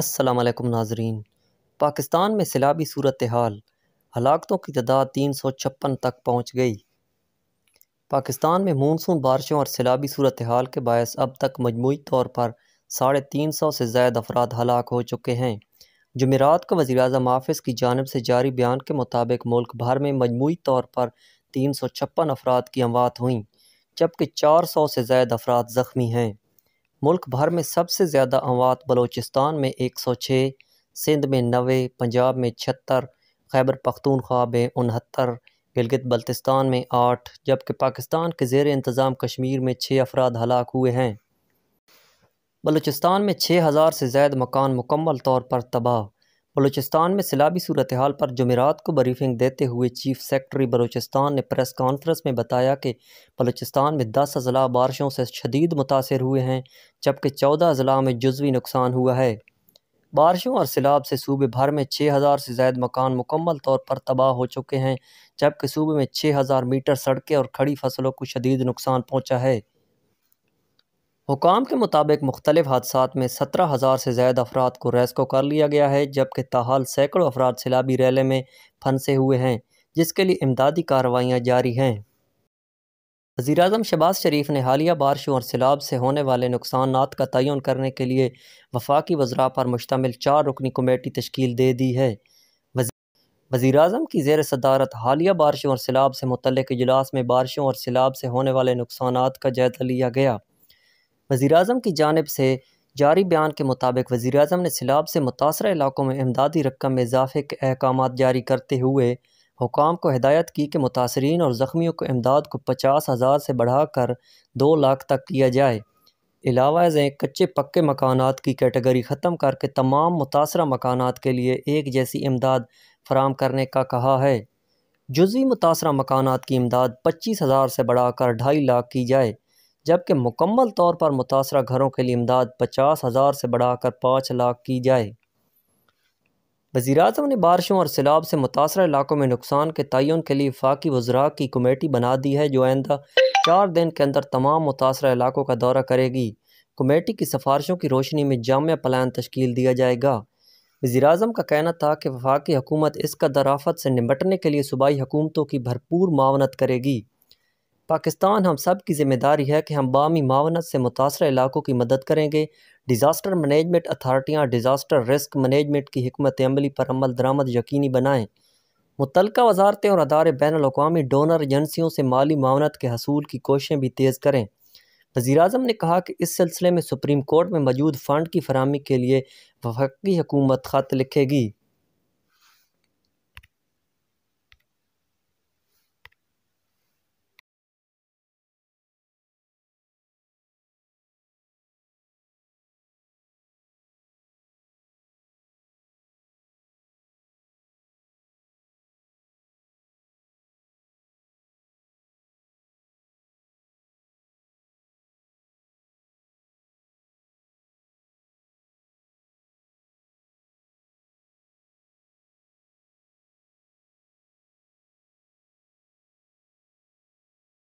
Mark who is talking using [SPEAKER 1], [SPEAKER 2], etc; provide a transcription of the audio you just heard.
[SPEAKER 1] असलम नाजरीन पाकिस्तान में सैलाबी सूरत हाल हलाकतों की तादाद तीन सौ छप्पन तक पहुँच गई पाकिस्तान में मानसून बारिशों और सैलाबी सूरत हाल के बायस अब तक मजमू तौर पर साढ़े तीन सौ से ज़ायद अफराद हलाक हो चुके हैं जमेरात को वजी अजम हाफ़ की जानब से जारी बयान के मुताबिक मुल्क भर में मजमू तौर पर तीन सौ छप्पन अफराद की अमवात हुई जबकि चार सौ से ज़ायद अफराद ज़ख्मी हैं मुल्क भर में सबसे ज़्यादा अमवात बलोचिस्तान में एक सौ छः सिंध में नवे पंजाब में छहत्तर खैबर पख्तूनख्वा में उनहत्तर गिलगित बल्तिस्तान में आठ जबकि पाकिस्तान के जेर इंतज़ाम कश्मीर में छः अफराद हलाक हुए हैं बलूचिस्तान में छः हज़ार से ज़्यादा मकान मुकम्मल तौर पर तबाह बलूचिस्तान में सिलाबी सूरत हाल पर जमेरात को ब्रीफिंग देते हुए चीफ सेक्रटरी बलूचिस्तान ने प्रेस कॉन्फ्रेंस में बताया कि बलूचिस्तान में दस अजला बारिशों से शदीद मुतासर हुए हैं जबकि चौदह अजला में जजवी नुकसान हुआ है बारिशों और सैलाब से सूबे भर में छः हज़ार से ज्यादा मकान मुकम्मल तौर पर तबाह हो चुके हैं जबकि सूबे में छः हज़ार मीटर सड़कें और खड़ी फसलों को शदीद नुकसान पहुँचा है हुकाम के मुताबिक मुख्तलिफ हादसा में सत्रह हज़ार से ज्यादा अफराद को रेस्को कर लिया गया है जबकि ताहाल सैकड़ों अफराद सैलाबी रैले में फंसे हुए हैं जिसके लिए इमदादी कार्रवाइयाँ जारी हैं वजी अजम शबाज शरीफ ने हालिया बारिशों और सैलाब से होने वाले नुकसान का तयन करने के लिए वफाकी वजरा पर मुश्तमिल चार रुकनी कमेटी तश्कील दे दी है वजी अजम की जेर सदारत हालिया बारिशों और सैलाब से मुतल इजलास में बारिशों और सैलाब से होने वाले नुकसान का जायजा लिया गया वज़ी अजम की जानब से जारी बयान के मुताबिक वज़ी अजम ने सैलाब से मुतासर इलाकों में इमदादी रकम में इजाफे के अहकाम जारी करते हुए हुकाम को हिदायत की कि मुतासरीन और ज़ख्मियों को इमदाद को पचास हज़ार से बढ़ाकर दो लाख तक किया जाए अलावा कच्चे पक्के मकान की कैटेगरी ख़त्म करके तमाम मुतासर मकान के लिए एक जैसी इमदाद फराम करने का कहा है जुजी मुतासर मकान की इमदाद पच्चीस हज़ार से बढ़ाकर ढाई लाख की जाए जबकि मुकम्मल तौर पर मुतासर घरों के लिए इमदाद पचास हज़ार से बढ़ाकर पाँच लाख की जाए वज़ी अजम ने बारिशों और सैलाब से मुतासर इलाकों में नुकसान के तयन के लिए फाकी वजरा की कमेटी बना दी है जो आइंदा चार दिन के अंदर तमाम मुतासर इलाकों का दौरा करेगी कमेटी की सिफारिशों की रोशनी में जाम प्लान तश्कील दिया जाएगा वज़ी अजम का कहना था कि वफाकी हुकूमत इस कदराफत से निपटने के लिए सूबाई हुकूमतों की भरपूर मावनत करेगी पाकिस्तान हम सब की जिम्मेदारी है कि हम बामी मावनत से मुतासर इलाकों की मदद करेंगे डिज़ास्टर मैनेजमेंट अथार्टियाँ डिज़ास्टर रिस्क मैनेजमेंट की हमत अमली पर अमल दरामद यकीनी बनाएँ मुतल वजारतें और अदारे बैन अवी डोनर एजेंसियों से माली मावनत के हसूल की कोशिशें भी तेज़ करें वज़ी अजम ने कहा कि इस सिलसिले में सुप्रीम कोर्ट में मौजूद फ़ंड की फरहमी के लिए वफाकी हुकूमत ख़त लिखेगी